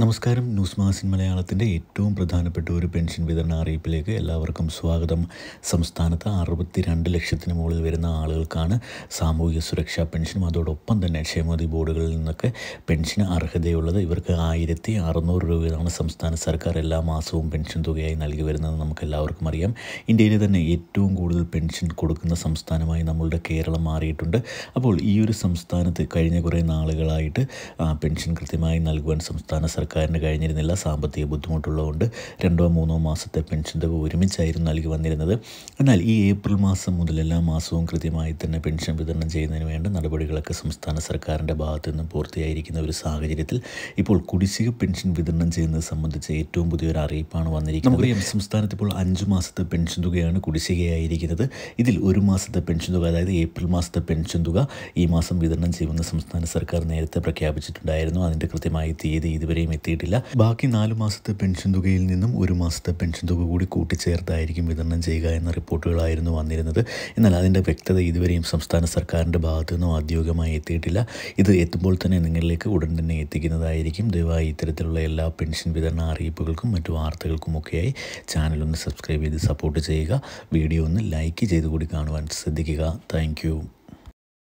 നമസ്കാരം ന്യൂസ് മാസിൻ മലയാളത്തിൻ്റെ ഏറ്റവും പ്രധാനപ്പെട്ട ഒരു പെൻഷൻ വിതരണ അറിയിപ്പിലേക്ക് എല്ലാവർക്കും സ്വാഗതം സംസ്ഥാനത്ത് അറുപത്തിരണ്ട് ലക്ഷത്തിന് മുകളിൽ വരുന്ന ആളുകൾക്കാണ് സാമൂഹിക സുരക്ഷാ പെൻഷനും അതോടൊപ്പം തന്നെ ക്ഷേമനിധി ബോർഡുകളിൽ നിന്നൊക്കെ പെൻഷന് അർഹതയുള്ളത് ഇവർക്ക് ആയിരത്തി അറുന്നൂറ് രൂപയാണ് സംസ്ഥാന സർക്കാർ എല്ലാ മാസവും പെൻഷൻ തുകയായി നൽകി വരുന്നത് നമുക്ക് എല്ലാവർക്കും അറിയാം ഇന്ത്യയിലെ തന്നെ ഏറ്റവും കൂടുതൽ പെൻഷൻ കൊടുക്കുന്ന സംസ്ഥാനമായി നമ്മളുടെ കേരളം മാറിയിട്ടുണ്ട് അപ്പോൾ ഈ ഒരു സംസ്ഥാനത്ത് കഴിഞ്ഞ കുറേ നാളുകളായിട്ട് പെൻഷൻ കൃത്യമായി നൽകുവാൻ സംസ്ഥാന സർക്കാർ സർക്കാരിന് കഴിഞ്ഞിരുന്നില്ല സാമ്പത്തിക ബുദ്ധിമുട്ടുള്ളതുകൊണ്ട് രണ്ടോ മൂന്നോ മാസത്തെ പെൻഷൻ തുക ഒരുമിച്ചായിരുന്നു നൽകി വന്നിരുന്നത് എന്നാൽ ഈ ഏപ്രിൽ മാസം മുതൽ എല്ലാ മാസവും കൃത്യമായി തന്നെ പെൻഷൻ വിതരണം ചെയ്യുന്നതിന് വേണ്ട നടപടികളൊക്കെ സംസ്ഥാന സർക്കാരിൻ്റെ ഭാഗത്തു നിന്നും പൂർത്തിയായിരിക്കുന്ന ഒരു സാഹചര്യത്തിൽ ഇപ്പോൾ കുടിശ്ശിക പെൻഷൻ വിതരണം ചെയ്യുന്നത് സംബന്ധിച്ച് ഏറ്റവും പുതിയൊരു അറിയിപ്പാണ് വന്നിരിക്കുന്നത് നമുക്കറിയാം സംസ്ഥാനത്ത് ഇപ്പോൾ അഞ്ച് മാസത്തെ പെൻഷൻ തുകയാണ് കുടിശ്ശികയായിരിക്കുന്നത് ഇതിൽ ഒരു മാസത്തെ പെൻഷൻ തുക അതായത് ഏപ്രിൽ മാസത്തെ പെൻഷൻ തുക ഈ മാസം വിതരണം ചെയ്യുമെന്ന് സംസ്ഥാന സർക്കാർ നേരത്തെ പ്രഖ്യാപിച്ചിട്ടുണ്ടായിരുന്നു അതിൻ്റെ കൃത്യമായ തീയതി ഇതുവരെ ഇതുവരെയും എത്തിയിട്ടില്ല ബാക്കി നാല് മാസത്തെ പെൻഷൻ തുകയിൽ നിന്നും ഒരു മാസത്തെ പെൻഷൻ തുക കൂടി കൂട്ടിച്ചേർത്തായിരിക്കും വിതരണം ചെയ്യുക എന്ന റിപ്പോർട്ടുകളായിരുന്നു വന്നിരുന്നത് എന്നാൽ അതിൻ്റെ വ്യക്തത ഇതുവരെയും സംസ്ഥാന സർക്കാരിൻ്റെ ഭാഗത്തു നിന്നും ഔദ്യോഗികമായി എത്തിയിട്ടില്ല ഇത് എത്തുമ്പോൾ തന്നെ നിങ്ങളിലേക്ക് ഉടൻ തന്നെ എത്തിക്കുന്നതായിരിക്കും ദയവായി ഇത്തരത്തിലുള്ള എല്ലാ പെൻഷൻ വിതരണ അറിയിപ്പുകൾക്കും മറ്റു വാർത്തകൾക്കുമൊക്കെയായി ചാനലൊന്ന് സബ്സ്ക്രൈബ് ചെയ്ത് സപ്പോർട്ട് ചെയ്യുക വീഡിയോ ഒന്ന് ലൈക്ക് ചെയ്തു കൂടി കാണുവാൻ ശ്രദ്ധിക്കുക താങ്ക്